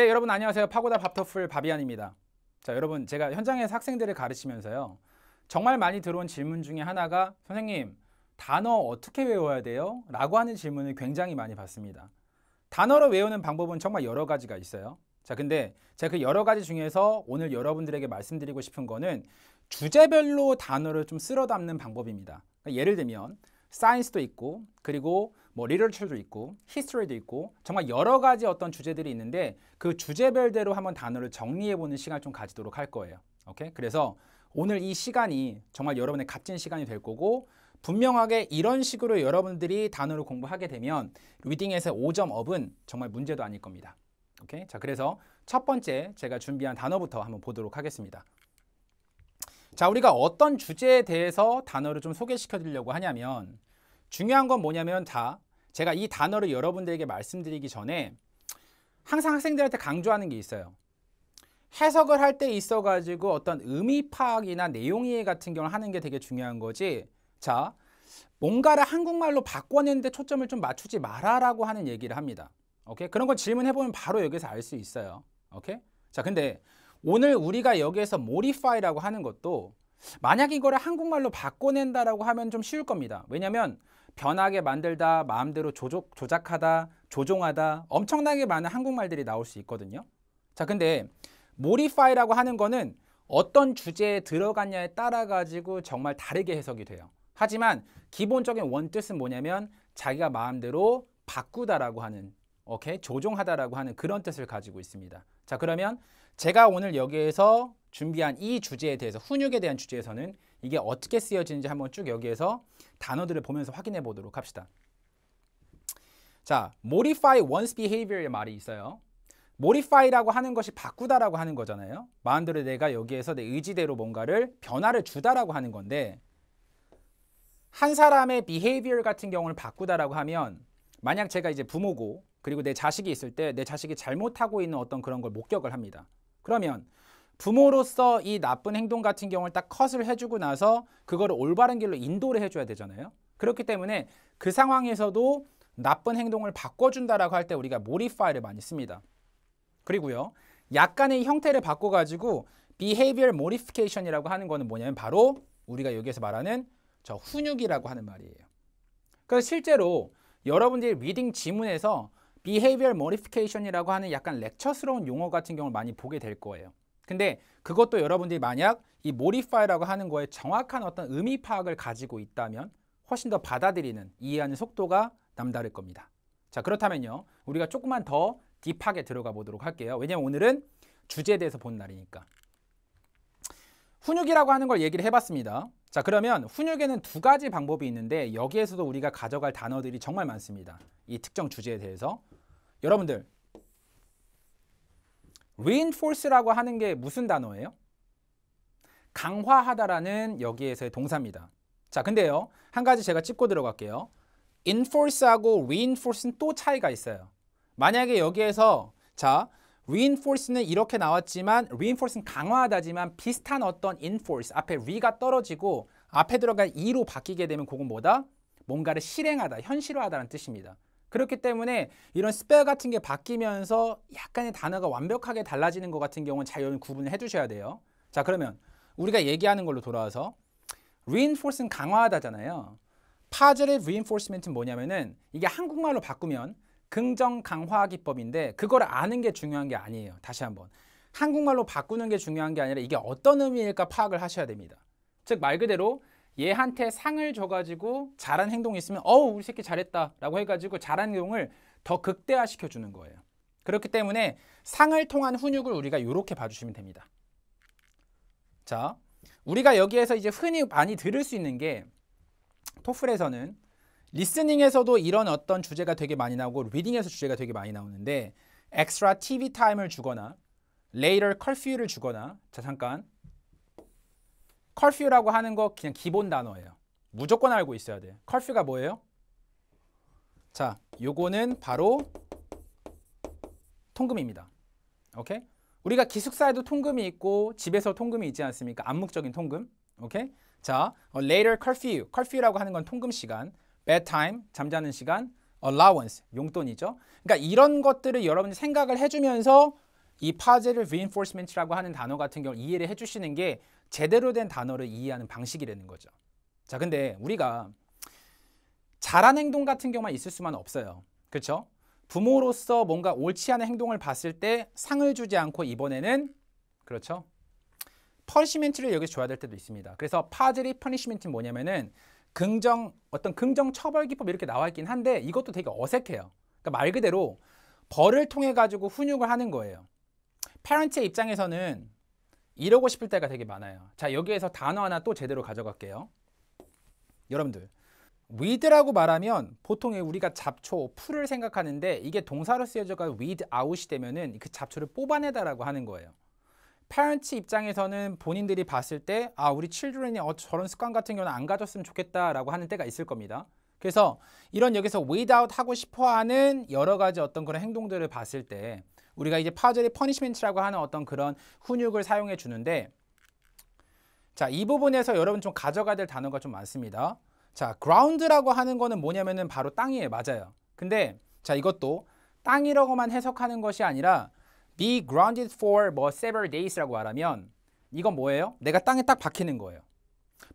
네, 여러분 안녕하세요. 파고다 밥터풀 바비안입니다. 자, 여러분 제가 현장에서 학생들을 가르치면서요. 정말 많이 들어온 질문 중에 하나가 선생님, 단어 어떻게 외워야 돼요? 라고 하는 질문을 굉장히 많이 받습니다. 단어로 외우는 방법은 정말 여러 가지가 있어요. 자, 근데 제가 그 여러 가지 중에서 오늘 여러분들에게 말씀드리고 싶은 거는 주제별로 단어를 좀 쓸어 담는 방법입니다. 그러니까 예를 들면 사이언스도 있고 그리고 뭐 리터처도 있고 히스토리도 있고 정말 여러 가지 어떤 주제들이 있는데 그 주제별대로 한번 단어를 정리해 보는 시간 을좀 가지도록 할 거예요. 오케이? 그래서 오늘 이 시간이 정말 여러분의 값진 시간이 될 거고 분명하게 이런 식으로 여러분들이 단어를 공부하게 되면 리딩에서 5점 업은 정말 문제도 아닐 겁니다. 오케이? 자, 그래서 첫 번째 제가 준비한 단어부터 한번 보도록 하겠습니다. 자, 우리가 어떤 주제에 대해서 단어를 좀 소개시켜 드리려고 하냐면 중요한 건 뭐냐면 다 제가 이 단어를 여러분들에게 말씀드리기 전에 항상 학생들한테 강조하는 게 있어요. 해석을 할 때 있어 가지고 어떤 의미 파악이나 내용 이해 같은 경우를 하는 게 되게 중요한 거지. 자, 뭔가를 한국말로 바꿔내는데 초점을 좀 맞추지 마라라고 하는 얘기를 합니다. 오케이? 그런 건 질문해 보면 바로 여기서 알 수 있어요. 오케이? 자, 근데 오늘 우리가 여기에서 modify라고 하는 것도 만약 이거를 한국말로 바꿔낸다라고 하면 좀 쉬울 겁니다. 왜냐하면 변하게 만들다, 마음대로 조족, 조작하다, 조종하다 엄청나게 많은 한국말들이 나올 수 있거든요. 자, 근데 modify라고 하는 거는 어떤 주제에 들어갔냐에 따라 가지고 정말 다르게 해석이 돼요. 하지만 기본적인 원뜻은 뭐냐면 자기가 마음대로 바꾸다라고 하는 오케이 조종하다라고 하는 그런 뜻을 가지고 있습니다. 자 그러면 제가 오늘 여기에서 준비한 이 주제에 대해서 훈육에 대한 주제에서는 이게 어떻게 쓰여지는지 한번 쭉 여기에서 단어들을 보면서 확인해 보도록 합시다. 자, modify one's behavior의 말이 있어요. modify라고 하는 것이 바꾸다라고 하는 거잖아요. 마음대로 내가 여기에서 내 의지대로 뭔가를 변화를 주다라고 하는 건데 한 사람의 behavior 같은 경우를 바꾸다라고 하면 만약 제가 이제 부모고 그리고 내 자식이 있을 때 내 자식이 잘못하고 있는 어떤 그런 걸 목격을 합니다. 그러면 부모로서 이 나쁜 행동 같은 경우를 딱 컷을 해주고 나서 그거를 올바른 길로 인도를 해줘야 되잖아요. 그렇기 때문에 그 상황에서도 나쁜 행동을 바꿔준다라고 할 때 우리가 modify를 많이 씁니다. 그리고요, 약간의 형태를 바꿔가지고 behavior modification이라고 하는 거는 뭐냐면 바로 우리가 여기에서 말하는 저 훈육이라고 하는 말이에요. 그래서 실제로 여러분들이 리딩 지문에서 behavior modification이라고 하는 약간 렉처스러운 용어 같은 경우를 많이 보게 될 거예요. 근데 그것도 여러분들이 만약 이 modify라고 하는 거에 정확한 어떤 의미 파악을 가지고 있다면 훨씬 더 받아들이는 이해하는 속도가 남다를 겁니다. 자 그렇다면요 우리가 조금만 더 딥하게 들어가 보도록 할게요. 왜냐면 오늘은 주제에 대해서 본 날이니까. 훈육이라고 하는 걸 얘기를 해봤습니다. 자 그러면 훈육에는 두 가지 방법이 있는데 여기에서도 우리가 가져갈 단어들이 정말 많습니다. 이 특정 주제에 대해서 여러분들 reinforce라고 하는 게 무슨 단어예요? 강화하다라는 여기에서의 동사입니다. 자, 근데요. 한 가지 제가 찍고 들어갈게요. enforce하고 reinforce는 또 차이가 있어요. 만약에 여기에서 자, reinforce는 이렇게 나왔지만 reinforce는 강화하다지만 비슷한 어떤 enforce 앞에 re가 떨어지고 앞에 들어간 e로 바뀌게 되면 그건 뭐다? 뭔가를 실행하다, 현실화하다는 뜻입니다. 그렇기 때문에 이런 스펠 같은 게 바뀌면서 약간의 단어가 완벽하게 달라지는 것 같은 경우는 자연 구분을 해주셔야 돼요. 자 그러면 우리가 얘기하는 걸로 돌아와서 reinforce는 강화하다잖아요. positive reinforcement은 뭐냐면은 이게 한국말로 바꾸면 긍정 강화 기법인데 그걸 아는 게 중요한 게 아니에요. 다시 한번 한국말로 바꾸는 게 중요한 게 아니라 이게 어떤 의미일까 파악을 하셔야 됩니다. 즉 말 그대로 얘한테 상을 줘가지고 잘한 행동이 있으면 어우 우리 새끼 잘했다 라고 해가지고 잘한 행동을 더 극대화시켜 주는 거예요. 그렇기 때문에 상을 통한 훈육을 우리가 이렇게 봐주시면 됩니다. 자, 우리가 여기에서 이제 흔히 많이 들을 수 있는 게 토플에서는 리스닝에서도 이런 어떤 주제가 되게 많이 나오고 리딩에서 주제가 되게 많이 나오는데 엑스트라 TV 타임을 주거나 레이럴 컬퓨를 주거나 자 잠깐 컬퓨라고 하는 거 그냥 기본 단어예요. 무조건 알고 있어야 돼. 컬퓨가 뭐예요? 자, 요거는 바로 통금입니다. 오케이? 우리가 기숙사에도 통금이 있고 집에서 통금이 있지 않습니까? 암묵적인 통금. 오케이? 자, 어, later curfew. curfew라고 하는 건 통금 시간, bedtime 잠자는 시간, allowance 용돈이죠. 그러니까 이런 것들을 여러분이 생각을 해주면서 이 파제를 reinforcement라고 하는 단어 같은 경우 이해를 해주시는 게 제대로 된 단어를 이해하는 방식이라는 거죠. 자, 근데 우리가 잘한 행동 같은 경우만 있을 수만 없어요. 그렇죠? 부모로서 뭔가 옳지 않은 행동을 봤을 때 상을 주지 않고 이번에는 그렇죠? 퍼니시멘트를 여기서 줘야 될 때도 있습니다. 그래서 파들이 퍼니시멘트는 뭐냐면은 긍정 어떤 긍정 처벌 기법 이렇게 나와 있긴 한데 이것도 되게 어색해요. 그러니까 말 그대로 벌을 통해 가지고 훈육을 하는 거예요. 파런트의 입장에서는 이러고 싶을 때가 되게 많아요. 자, 여기에서 단어 하나 또 제대로 가져갈게요. 여러분들, with라고 말하면 보통 우리가 잡초, 풀을 생각하는데 이게 동사로 쓰여져가 with out이 되면은 그 잡초를 뽑아내다라고 하는 거예요. 파런츠 입장에서는 본인들이 봤을 때 아, 우리 칠드런이 어, 저런 습관 같은 경우는 안 가졌으면 좋겠다라고 하는 때가 있을 겁니다. 그래서 이런 여기서 without 하고 싶어하는 여러 가지 어떤 그런 행동들을 봤을 때 우리가 이제 파절이 퍼니시멘트라고 하는 어떤 그런 훈육을 사용해 주는데 자, 이 부분에서 여러분 좀 가져가야 될 단어가 좀 많습니다. 자, ground라고 하는 거는 뭐냐면은 바로 땅이에요. 맞아요. 근데 자, 이것도 땅이라고만 해석하는 것이 아니라 be grounded for 뭐 several days라고 말하면 이건 뭐예요? 내가 땅에 딱 박히는 거예요.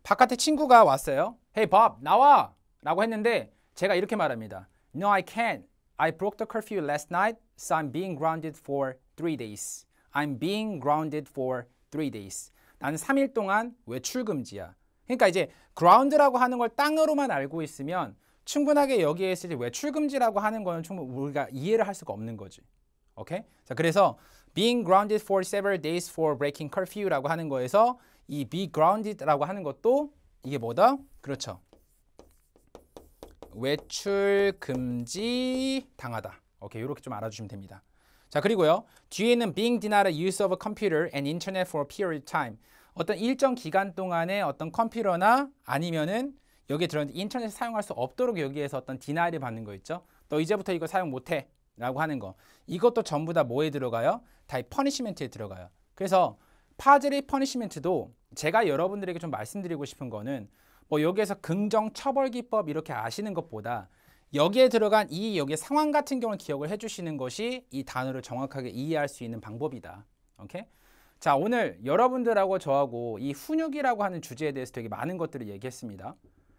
바깥에 친구가 왔어요. Hey Bob, 나와. 라고 했는데 제가 이렇게 말합니다. No, I can't. I broke the curfew last night, so I'm being grounded for three days. I'm being grounded for three days. 나는 3일 동안 외출 금지야. 그러니까 이제 ground라고 하는 걸 땅으로만 알고 있으면 충분하게 여기에 있을 때 외출 금지라고 하는 거는 충분 우리가 이해를 할 수가 없는 거지. 오케이? 자, 그래서 being grounded for several days for breaking curfew라고 하는 거에서 이 be grounded라고 하는 것도 이게 뭐다? 그렇죠. 외출 금지 당하다. 오케이, 이렇게 좀 알아주시면 됩니다. 자, 그리고요. 뒤에는 being denied use of a computer and internet for a period of time. 어떤 일정 기간 동안에 어떤 컴퓨터나 아니면은 여기에 들어있는 인터넷을 사용할 수 없도록 여기에서 어떤 디나이를 받는 거 있죠. 너 이제부터 이거 사용 못해 라고 하는 거. 이것도 전부 다 뭐에 들어가요? 다이 퍼니시멘트에 들어가요. 그래서 파즈리 퍼니시멘트도 제가 여러분들에게 좀 말씀드리고 싶은 거는 뭐 여기에서 긍정 처벌 기법 이렇게 아시는 것보다 여기에 들어간 이 여기 상황 같은 경우를 기억을 해주시는 것이 이 단어를 정확하게 이해할 수 있는 방법이다. 오케이? 자 오늘 여러분들하고 저하고 이 훈육이라고 하는 주제에 대해서 되게 많은 것들을 얘기했습니다.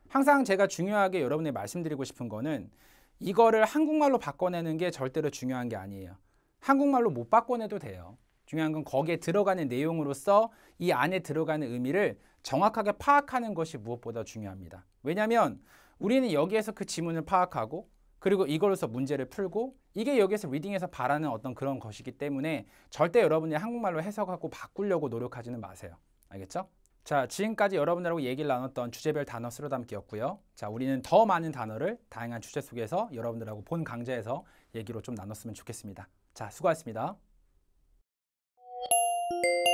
항상 제가 중요하게 여러분에 말씀드리고 싶은 거는 이거를 한국말로 바꿔내는 게 절대로 중요한 게 아니에요. 한국말로 못 바꿔내도 돼요. 중요한 건 거기에 들어가는 내용으로서 이 안에 들어가는 의미를 정확하게 파악하는 것이 무엇보다 중요합니다. 왜냐하면 우리는 여기에서 그 지문을 파악하고 그리고 이걸로서 문제를 풀고 이게 여기에서 리딩에서 바라는 어떤 그런 것이기 때문에 절대 여러분이 한국말로 해석하고 바꾸려고 노력하지는 마세요. 알겠죠? 자, 지금까지 여러분들하고 얘기를 나눴던 주제별 단어 쓰러 담기였고요. 자, 우리는 더 많은 단어를 다양한 주제 속에서 여러분들하고 본 강좌에서 얘기로 좀 나눴으면 좋겠습니다. 자, 수고하셨습니다. Thank you.